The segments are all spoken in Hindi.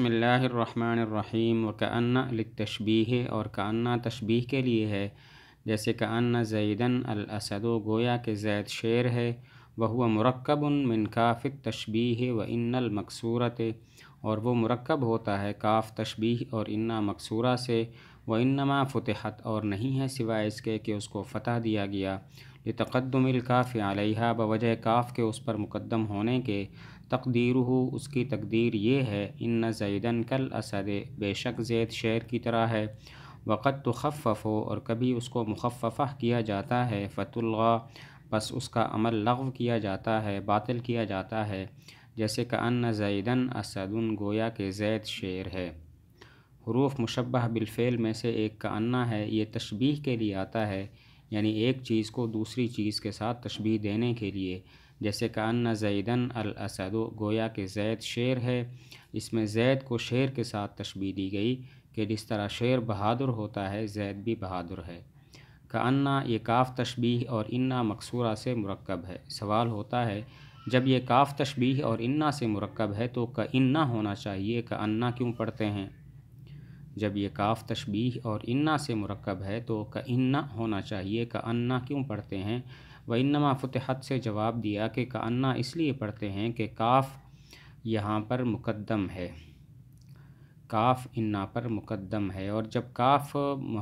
बसमीम वकाना तशबी और काना तशबी के लिए है जैसे काना जैदन अलअसद गोया के जैद शेर है वह हुआ मरकब मिन काफ़ तशबीह व इन्नल मकसूरत और वो मरकब होता है काफ़ तशबी और इन्ना मकसूरा से व इन्नमा फतेहत और नहीं है सिवाय इसके कि उसको फ़तह दिया गया तकदम काफ़ आलिहा बवजह काफ़ के उस पर मुकदम होने के तकदीर हो उसकी तकदीर ये है इन जैदन कल असद बेशक जैद शेर की तरह है वक़्त तो खफ़ और कभी उसको मुखफ़ किया जाता है फतुल्गा बस उसका अमल लगव किया जाता है बातिल किया जाता है जैसे का अन जैदन असदन गोया के जैद शेर है हरूफ मुशबह बिलफ़ेल में से एक का अन्ना है ये तशबी के लिए आता है यानी एक चीज़ को दूसरी चीज़ के साथ तशबी देने के लिए जैसे कान जैदन अलसद गोया के जैद शेर है इसमें जैद को शेर के साथ तशबी दी गई कि जिस तरह शेर बहादुर होता है जैद भी बहादुर है कान्ना ये काफ तशबी और इन्ना मकसूरा से मरकब है सवाल होता है जब ये काफ तशबी और इन्ना से मरकब है तो का इन्ना होना चाहिए का अन्ना क्यों पढ़ते हैं जब ये काफ़ तशबी और इन्ना से मरकब है तो का इन्ना होना चाहिए का अन्ना क्यों पढ़ते हैं व इनमा फ़तहत से जवाब दिया कि का अन्ना इसलिए पढ़ते हैं कि काफ़ यहाँ पर मुकदम है काफ़ इन्ना पर मुकदम है और जब काफ़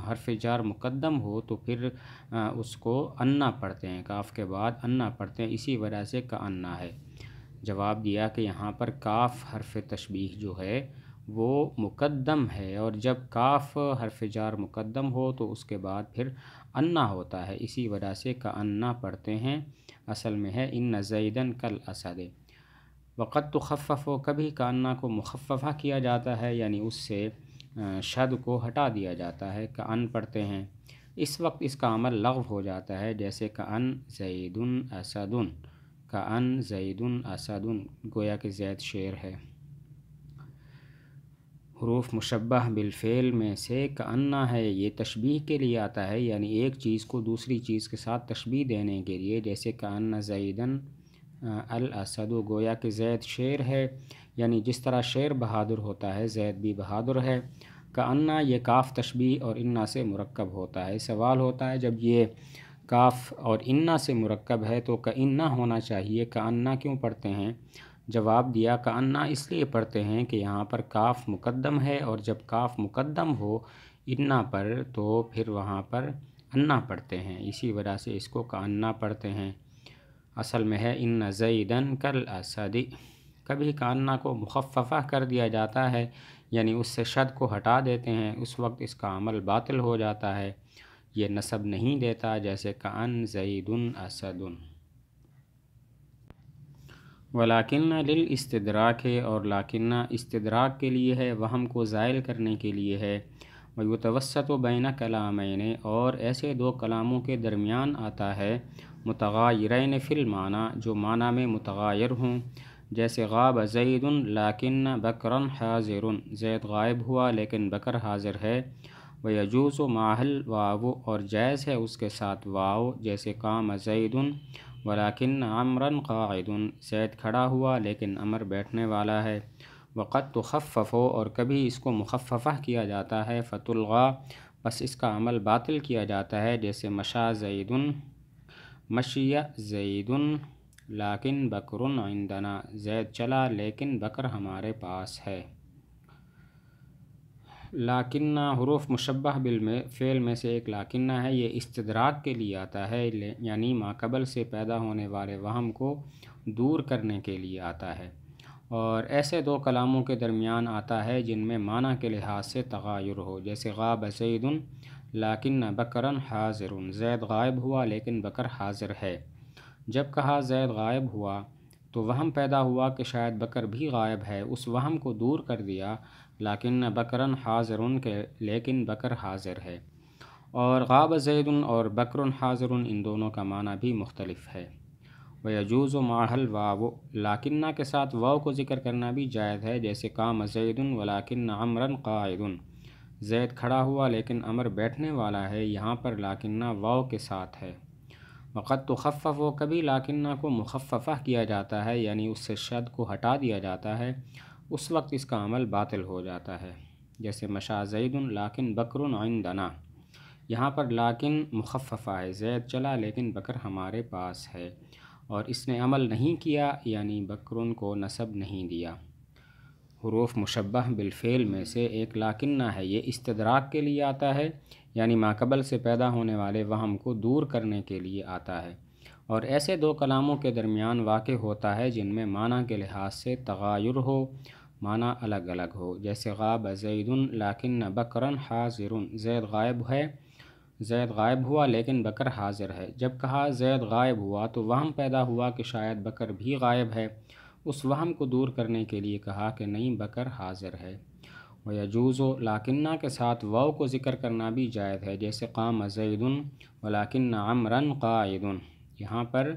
हरफ जार मुकदम हो तो फिर उसको अन्ना पढ़ते हैं काफ़ के बाद अन्ना पढ़ते हैं इसी वजह से का अन्ना है जवाब दिया कि यहाँ पर काफ़ हरफ तशबी जो है वो मुकद्दम है और जब काफ हरफ जार मुकद्दम हो तो उसके बाद फिर अन्ना होता है इसी वजह से का अन्ना पढ़ते हैं असल में है इन नजैदन कल असद वक़्त तो खफफ़ हो कभी का अन्ना को मुखफ़ा किया जाता है यानी उससे शद को हटा दिया जाता है का अन पढ़ते हैं इस वक्त इसका अमल लغ हो जाता है जैसे का अन जैदन असदन का अन जैदन असदन गोया के जैद शेर है हरूफ मुशबा बिलफ़ेल में से कन्ना है ये तशबी के लिए आता है यानी एक चीज़ को दूसरी चीज़ के साथ तशबी देने के लिए जैसे कन्ना जैदन अलसद गोया के जैद शेर है यानी जिस तरह शेर बहादुर होता है जैद भी बहादुर है कन्ना ये काफ़ तशबी और इन्ना से मरकब होता है सवाल होता है जब ये काफ़ और इन्ना से मरकब है तो क इन्ना होना चाहिए कन्ना क्यों पढ़ते हैं जवाब दिया कान्ना इसलिए पढ़ते हैं कि यहाँ पर काफ मुक़दम है और जब काफ मुक़दम हो इन्ना पर तो फिर वहाँ पर अन्ना पढ़ते हैं इसी वजह से इसको कान्ना पढ़ते हैं असल में है इन जईदन कल असदी कभी कान्ना को मुखफ़ा कर दिया जाता है यानी उससे शद को हटा देते हैं उस वक्त इसका अमल बातिल हो जाता है ये नसब नहीं देता जैसे कान जईदन असदन वलाकिन लिल इस्तदराक है और लाकन्ना इस्तदराक के लिए है वहम को ज़ायल करने के लिए है व बैन कलाम और ऐसे दो कलामों के दरमियान आता है फिल फ़िल्माना जो माना में मतगर हों जैसे गाब जैदन लाकिन बकरन हाजिर जैद गायब हुआ लेकिन बकर हाजिर है व यजूस माहल वाव और जैज़ है उसके साथ वाव जैसे काम जैदन वलाकिन अमरन कायदन सैद खड़ा हुआ लेकिन अमर बैठने वाला है वक़त तखफ़ो और कभी इसको मुखफ़ा किया जाता है फ़तुलगा बस इसका अमल बातिल किया जाता है जैसे मशा जैदन मशिया जैदन लाकिन बकरन आइंदना जैद चला लेकिन बकर हमारे पास है लाकिन्ना हरूफ मुशबा बिल में फ़ेल में से एक लाकिन्ना है ये इस्तदराक के लिए आता है यानी माकबल से पैदा होने वाले वहम को दूर करने के लिए आता है और ऐसे दो कलामों के दरमियान आता है जिनमें माना के लिहाज से तगायर हो जैसे गाब सैदन लाकिन बकरन हाजिर जैद गायब हुआ लेकिन बकर हाजिर है जब कहा जैद गायब हुआ तो वहम पैदा हुआ कि शायद बकर भी गायब है उस वहम को दूर कर दिया लाकिन बकरन हाजिर के लेकिन बकर हाजिर है और गाब जैद और बकर हाजिर इन दोनों का माना भी मुख्तलफ़ है वजूज़ माहल वाव लाकन्ना के साथ वाव को जिक्र करना भी जायज़ है जैसे काम व लाकन्ना अमरन कायदन जैद खड़ा हुआ लेकिन अमर बैठने वाला है यहाँ पर लाकन्ना वाव के साथ है तो तखफ़ व कभी लाकन्ना को मुखफ़ किया जाता है यानी उससे शद को हटा दिया जाता है उस वक्त इसका अमल बातिल हो जाता है जैसे मशा जैदन लाकिन बकर दना यहाँ पर लाकिन मुखफ़ा है जैद चला लेकिन बकर हमारे पास है और इसने अमल नहीं किया यानी बकर को नसब नहीं दिया हरूफ मुशबह बिलफ़ेल में से एक लाकिन्ना है ये इस्तराक के लिए आता है यानी माकबल से पैदा होने वाले वहम को दूर करने के लिए आता है और ऐसे दो कलामों के दरमियान वाक़ होता है जिनमें माना के लिहाज से तगायुर हो माना अलग अलग हो जैसे गाब जैद लाकिन बकरन हाजिर जैद गायब है जैद गायब हुआ लेकिन बकर हाजिर है जब कहा जैद गायब हुआ तो वहम पैदा हुआ कि शायद बकर भी गायब है उस वहम को दूर करने के लिए कहा कि नहीं बकर हाजिर है वयजूज़ लाकिन्ना के साथ वाव को ज़िक्र करना भी जायज़ है जैसे काम जैदन लाकन्ना अमरन कायदन यहाँ पर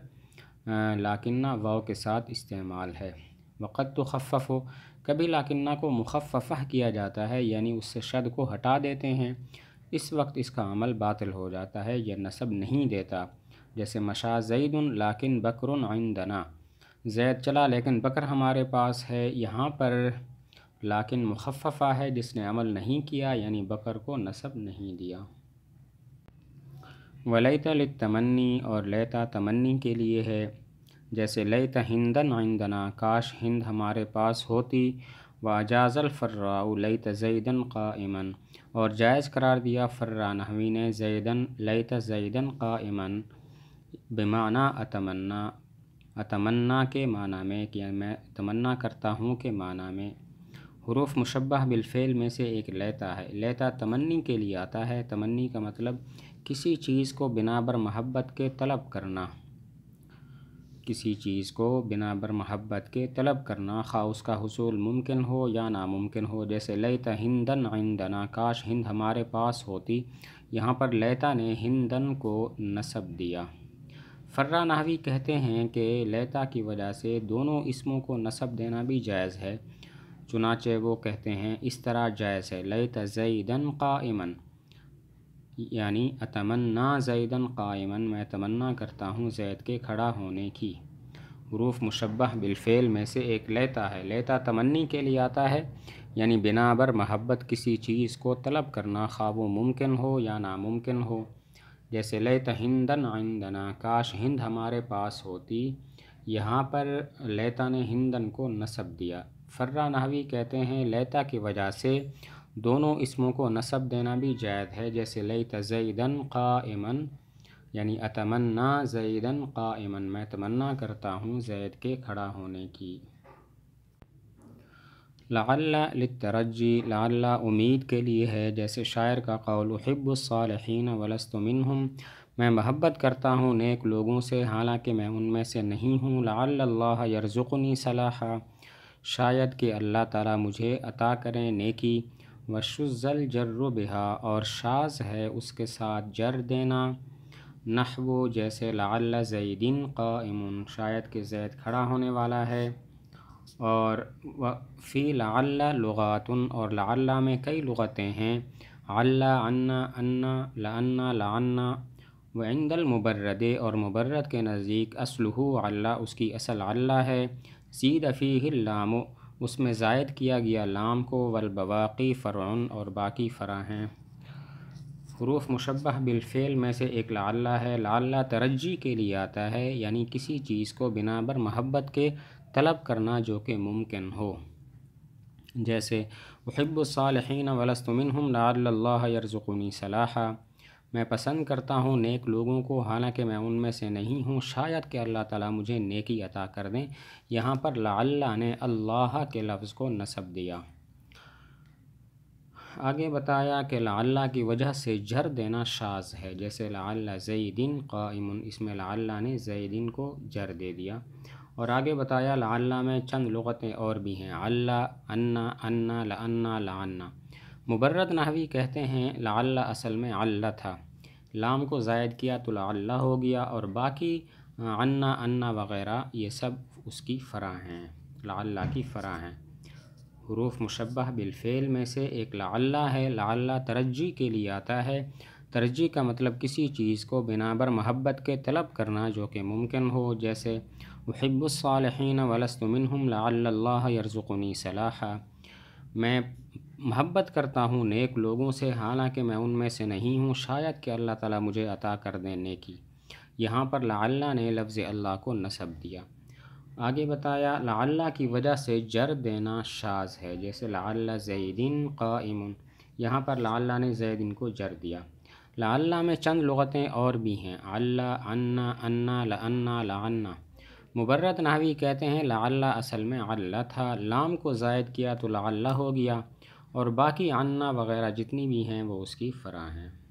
लाकिन्ना वाव के साथ इस्तेमाल है वक़द तो खफ़फ़ हो कभी लाकन्ना को मुखफ़ किया जाता है यानी उससे शद को हटा देते हैं इस वक्त इसका अमल बातिल हो जाता है या नसब नहीं देता जैसे मशा जैदन लाकिन बकर आइंदना जैद चला लेकिन बकर हमारे पास है यहाँ पर लाकिन मुखफ़ा है जिसने अमल नहीं किया यानी बकर को नसब नहीं दिया वलैता तमन्नी और लैता तमन्नी के लिए है जैसे लई तिंदन आइंदना काश हिंद हमारे पास होती व अजाजल फर्रा लई तैदन इमन और जायज़ करार दिया फ़र्रा नहवी ने जैदन लई तैदन इमन बेमाना अतमन्ना अतमन्ना के माना में कि मैं तमन्ना करता हूँ के माना में हरूफ मुशबह बिलफ़ेल में से एक लेता है लेता तमन्नी के लिए आता है तमन्नी का मतलब किसी चीज़ को बिना बर महब्बत के तलब करना किसी चीज़ को बिना बर महब्बत के तलब करना खा उसका हसूल मुमकिन हो या नामुमकिन हो जैसे लयता हिंदन आइंदना काश हिंद हमारे पास होती यहाँ पर लयता ने हिंदन को नसब दिया फर्रा नाहवी कहते हैं कि लयता की वजह से दोनों इसमों को नसब देना भी जायज़ है चुनाचे वो कहते हैं इस तरह जायज़ है लयता जईदन कामन यानी अतमन्ना जैदन कायमन मैं तमन्ना करता हूँ जैद के खड़ा होने की हरूफ मुशबह बिलफ़ेल में से एक लेता है लेता तमन्नी के लिए आता है यानी बिना बर महब्बत किसी चीज़ को तलब करना ख्वाब मुमकिन हो या नामुमकिन हो जैसे लेता हिंदन आइंदना काश हिंद हमारे पास होती यहाँ पर लेता ने हिंदन को नसब दिया फर्रा नहवी कहते हैं लेता की वजह से दोनों इसमों को नसब देना भी जायद है जैसे लई तजैदन एमन यानी अतमन्ना जैदन एमन मैं तमन्ना करता हूँ जैद के खड़ा होने की लाला लतरजी लाला उम्मीद के लिए है जैसे शायर का कौल हब्बालहन वलस्तमिन हूँ मैं महब्बत करता हूँ नेक लोगों से हालांकि मैं उनमें से नहीं हूँ लाला यरजुकनी सलाह शायद कि अल्लाह ताला मुझे अता करें नेकी वशुज़ल जर्र बिहा और शाज है उसके साथ जर देना नहवो जैसे लाल जैदिन इमुन शायद के जैद खड़ा होने वाला है और फ़ी लाल लगातन और लाल में कई लगतें हैं अल्ला अन्ना अन्ना व इंदल मुबर्रद और मुबर्रद के नज़दीक असलहू अल्ला उसकी असल अल्ला है सीद लामो उसमें जायद किया गया लाम को वलबवाकी फ़रौन और बाकी फ़रा हैं हरूफ मुशबह बिलफ़ेल में से एक लाला है लाला तरजी के लिए आता है यानी किसी चीज़ को बिना बर महब्बत के तलब करना जो कि मुमकिन हो जैसे वहब्बुसालहन वलस्तमिन लाला यरजुनी सलाहा मैं पसंद करता हूँ नेक लोगों को हालांकि मैं उनमें से नहीं हूँ शायद कि अल्लाह ताला मुझे नेकी अता कर दें यहाँ पर लाला ने अल्लाह के लफ्ज़ को नसब दिया आगे बताया कि लाला की वजह से जर देना शाज है जैसे लाला का इमन इसमें लाला ने जईदीन को जर दे दिया और आगे बताया लाला में चंद लगतें और भी हैं अल्ला अन्ना अन्ना लन्ना लाना मुबर्रद नाहवी कहते हैं लाल असल में अल्ला था लाम को जायद किया तो लाला हो गया और बाकी अन्ना अन्ना वगैरह ये सब उसकी फ़रा हैं लाला की फ़रा हैं हरूफ मुशबा बिलफ़ेल में से एक लाला है लाला तरजी के लिए आता है तरजी का मतलब किसी चीज़ को बिना बर महब्बत के तलब करना जो कि मुमकिन हो जैसे वहब्बुसालहन वलस्तमिन लाला यरजुनी सलाह मैं मोहब्बत करता हूँ नेक लोगों से हालांकि मैं उनमें से नहीं हूँ शायद कि अल्लाह ताला मुझे अता कर देने की यहाँ पर लाल्ला ने लफ्ज़ अल्लाह को नसब दिया आगे बताया लाल्ला की वजह से जर देना शाज है जैसे लाल्ला जैदिन इमन यहाँ पर लाल्ला ने जैदिन को जर दिया लाल्ला में चंद लगतें और भी हैं अल्ला अन्ना अन्ना लन्ना लाना मुबरत नावी कहते हैं लाल्ला असल में अल्लाह था लाम को जायद किया तो लाल्ला हो गया और बाकी अन्ना वगैरह जितनी भी हैं वो उसकी फ़रा हैं